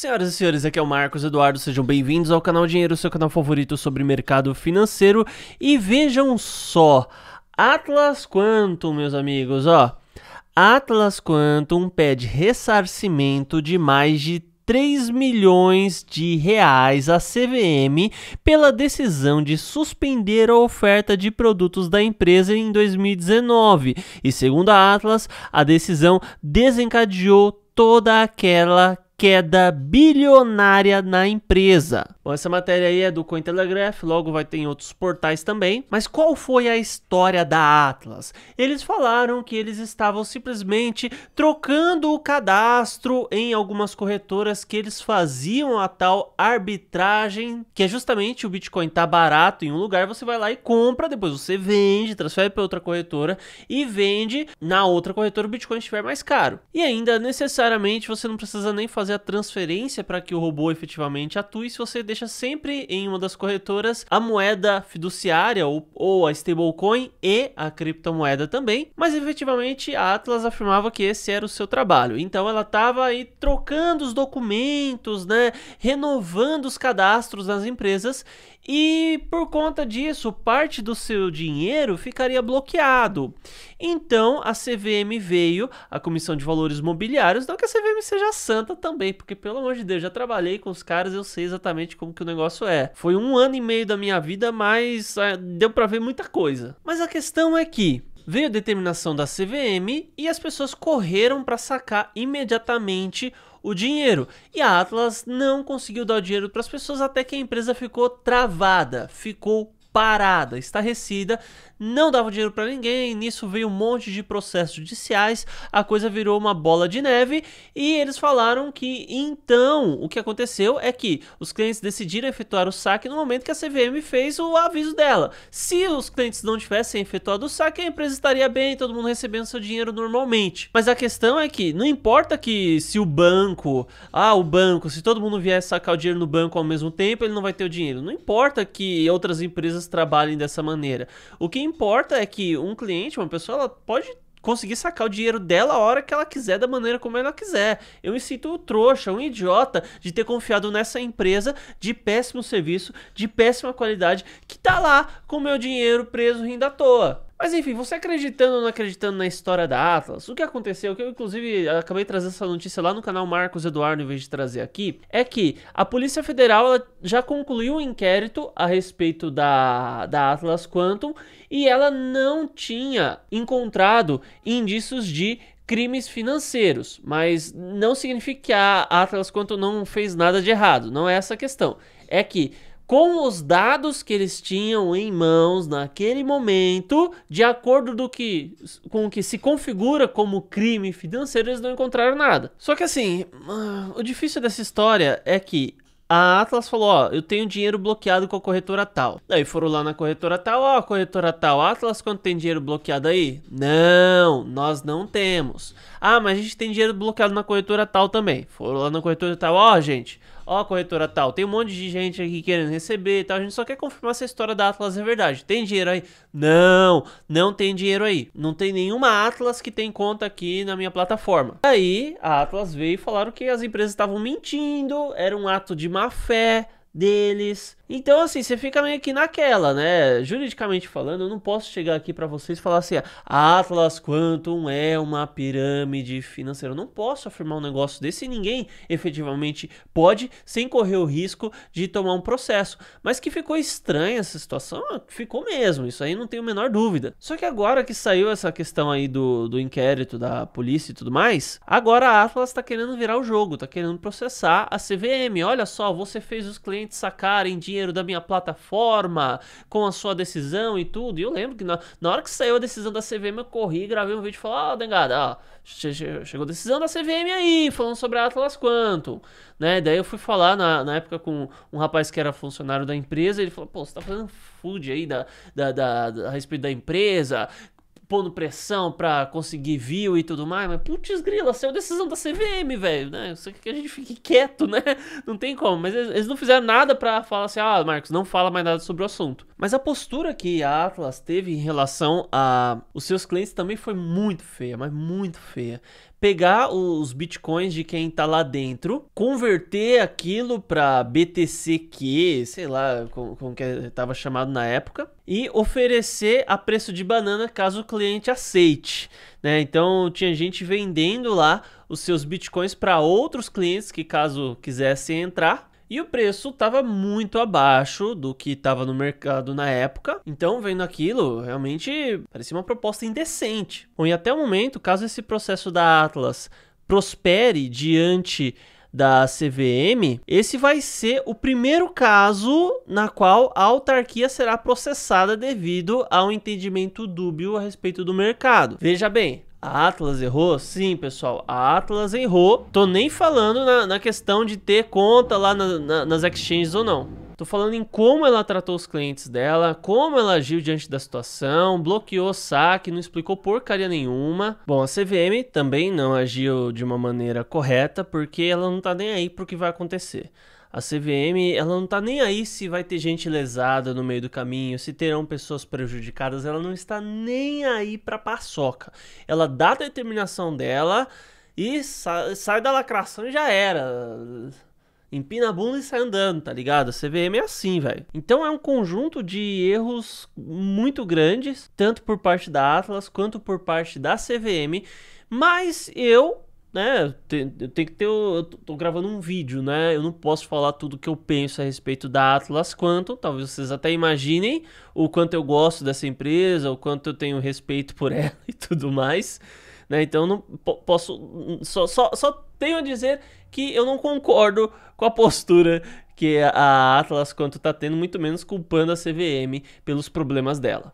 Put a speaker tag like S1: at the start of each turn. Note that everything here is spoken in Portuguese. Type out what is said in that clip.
S1: Senhoras e senhores, aqui é o Marcos Eduardo, sejam bem-vindos ao canal Dinheiro, seu canal favorito sobre mercado financeiro. E vejam só, Atlas Quantum, meus amigos, ó. Atlas Quantum pede ressarcimento de mais de 3 milhões de reais à CVM pela decisão de suspender a oferta de produtos da empresa em 2019. E segundo a Atlas, a decisão desencadeou toda aquela queda bilionária na empresa. Bom, essa matéria aí é do Cointelegraph, logo vai ter em outros portais também. Mas qual foi a história da Atlas? Eles falaram que eles estavam simplesmente trocando o cadastro em algumas corretoras que eles faziam a tal arbitragem, que é justamente o Bitcoin tá barato em um lugar, você vai lá e compra, depois você vende, transfere para outra corretora e vende na outra corretora o Bitcoin estiver mais caro. E ainda necessariamente você não precisa nem fazer fazer a transferência para que o robô efetivamente atue se você deixa sempre em uma das corretoras a moeda fiduciária ou, ou a stablecoin e a criptomoeda também. Mas efetivamente a Atlas afirmava que esse era o seu trabalho. Então ela estava aí trocando os documentos, né, renovando os cadastros das empresas e por conta disso, parte do seu dinheiro ficaria bloqueado. Então a CVM veio, a Comissão de Valores Mobiliários, não que a CVM seja santa também também, porque pelo amor de Deus, já trabalhei com os caras, eu sei exatamente como que o negócio é. Foi um ano e meio da minha vida, mas é, deu para ver muita coisa. Mas a questão é que veio a determinação da CVM e as pessoas correram para sacar imediatamente o dinheiro. E a Atlas não conseguiu dar o dinheiro para as pessoas até que a empresa ficou travada, ficou parada, estarrecida, não dava dinheiro para ninguém, nisso veio um monte de processos judiciais, a coisa virou uma bola de neve e eles falaram que então o que aconteceu é que os clientes decidiram efetuar o saque no momento que a CVM fez o aviso dela. Se os clientes não tivessem efetuado o saque, a empresa estaria bem, todo mundo recebendo seu dinheiro normalmente. Mas a questão é que não importa que se o banco, ah, o banco, se todo mundo vier sacar o dinheiro no banco ao mesmo tempo, ele não vai ter o dinheiro. Não importa que outras empresas empresas trabalhem dessa maneira. O que importa é que um cliente, uma pessoa, ela pode conseguir sacar o dinheiro dela a hora que ela quiser, da maneira como ela quiser. Eu me sinto um trouxa, um idiota de ter confiado nessa empresa de péssimo serviço, de péssima qualidade, que tá lá com meu dinheiro preso rindo à toa. Mas enfim, você acreditando ou não acreditando na história da Atlas, o que aconteceu, que eu inclusive acabei trazendo essa notícia lá no canal Marcos Eduardo em vez de trazer aqui, é que a Polícia Federal já concluiu um inquérito a respeito da, da Atlas Quantum e ela não tinha encontrado indícios de crimes financeiros, mas não significa que a Atlas Quantum não fez nada de errado, não é essa a questão. É que com os dados que eles tinham em mãos naquele momento, de acordo do que, com o que se configura como crime financeiro, eles não encontraram nada. Só que assim, ah, o difícil dessa história é que a Atlas falou: Ó, eu tenho dinheiro bloqueado com a corretora tal. Daí foram lá na corretora tal: Ó, corretora tal, Atlas, quanto tem dinheiro bloqueado aí? Não, nós não temos. Ah, mas a gente tem dinheiro bloqueado na corretora tal também. Foram lá na corretora tal: Ó, gente, ó, corretora tal, tem um monte de gente aqui querendo receber e tal, a gente só quer confirmar se a história da Atlas é verdade. Tem dinheiro aí? Não, não tem dinheiro aí. Não tem nenhuma Atlas que tem conta aqui na minha plataforma. Aí, a Atlas veio e falaram que as empresas estavam mentindo, era um ato de má fé deles, então, assim, você fica meio que naquela, né? Juridicamente falando, eu não posso chegar aqui para vocês e falar assim: ah, Atlas Quantum é uma pirâmide financeira. Eu não posso afirmar um negócio desse e ninguém efetivamente pode, sem correr o risco de tomar um processo. Mas que ficou estranha essa situação, ficou mesmo. Isso aí não tenho a menor dúvida. Só que agora que saiu essa questão aí do, do inquérito da polícia e tudo mais, agora a Atlas tá querendo virar o jogo, tá querendo processar a CVM. Olha só, você fez os clientes sacarem dinheiro dinheiro da minha plataforma com a sua decisão e tudo. E eu lembro que na, na hora que saiu a decisão da CVM, eu corri, gravei um vídeo e falei, ó, oh, ah, Dengada, ó, ah, chegou a decisão da CVM aí, falando sobre a Atlas Quanto. né? Daí eu fui falar na, na época com um rapaz que era funcionário da empresa, ele falou, pô, você tá fazendo food aí da, da, da, da a respeito da empresa, pondo pressão pra conseguir view e tudo mais, mas putz grila, saiu decisão da CVM, velho, né? Isso que a gente fique quieto, né? Não tem como, mas eles, não fizeram nada pra falar assim, ah, Marcos, não fala mais nada sobre o assunto. Mas a postura que a Atlas teve em relação a os seus clientes também foi muito feia, mas muito feia pegar os bitcoins de quem tá lá dentro, converter aquilo para BTCQ, sei lá como, como que tava chamado na época, e oferecer a preço de banana caso o cliente aceite. Né? Então tinha gente vendendo lá os seus bitcoins para outros clientes que caso quisessem entrar. E o preço estava muito abaixo do que estava no mercado na época. Então, vendo aquilo, realmente parecia uma proposta indecente. Bom, e até o momento, caso esse processo da Atlas prospere diante da CVM, esse vai ser o primeiro caso na qual a autarquia será processada devido a um entendimento dúbio a respeito do mercado. Veja bem, a Atlas errou? Sim, pessoal, a Atlas errou. Tô nem falando na, na questão de ter conta lá na, na, nas exchanges ou não. Tô falando em como ela tratou os clientes dela, como ela agiu diante da situação, bloqueou saque, não explicou porcaria nenhuma. Bom, a CVM também não agiu de uma maneira correta, porque ela não tá nem aí pro que vai acontecer. A CVM, ela não tá nem aí se vai ter gente lesada no meio do caminho, se terão pessoas prejudicadas, ela não está nem aí pra paçoca. Ela dá a determinação dela e sa sai da lacração e já era empina a bunda e sai andando, tá ligado? A CVM é assim, velho. Então é um conjunto de erros muito grandes, tanto por parte da Atlas quanto por parte da CVM, mas eu né, eu tenho que ter. Eu tô gravando um vídeo, né? Eu não posso falar tudo que eu penso a respeito da Atlas quanto. Talvez vocês até imaginem o quanto eu gosto dessa empresa, o quanto eu tenho respeito por ela e tudo mais. Né? Então não posso. Só, só, só tenho a dizer que eu não concordo com a postura que a Atlas quanto está tendo, muito menos culpando a CVM pelos problemas dela.